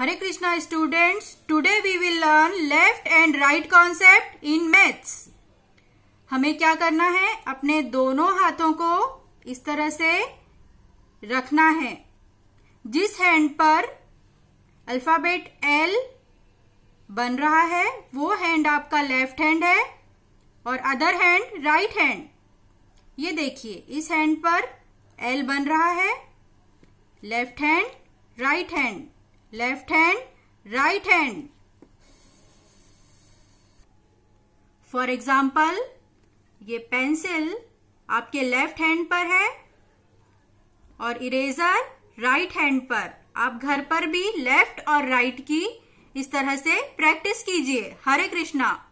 Hare Krishna students today we will learn left and right concept in maths हमें क्या करना है अपने दोनों हाथों को इस तरह से रखना है जिस हैंड पर अल्फाबेट एल बन रहा है वो हैंड आपका लेफ्ट हैंड है और अदर हैंड राइट हैंड ये देखिए इस हैंड पर एल बन रहा है left hand right hand left hand right hand for example ये पेंसिल आपके लेफ्ट हैंड पर है और इरेजर राइट हैंड पर आप घर पर भी लेफ्ट और राइट की इस तरह से प्रैक्टिस कीजिए हरे कृष्णा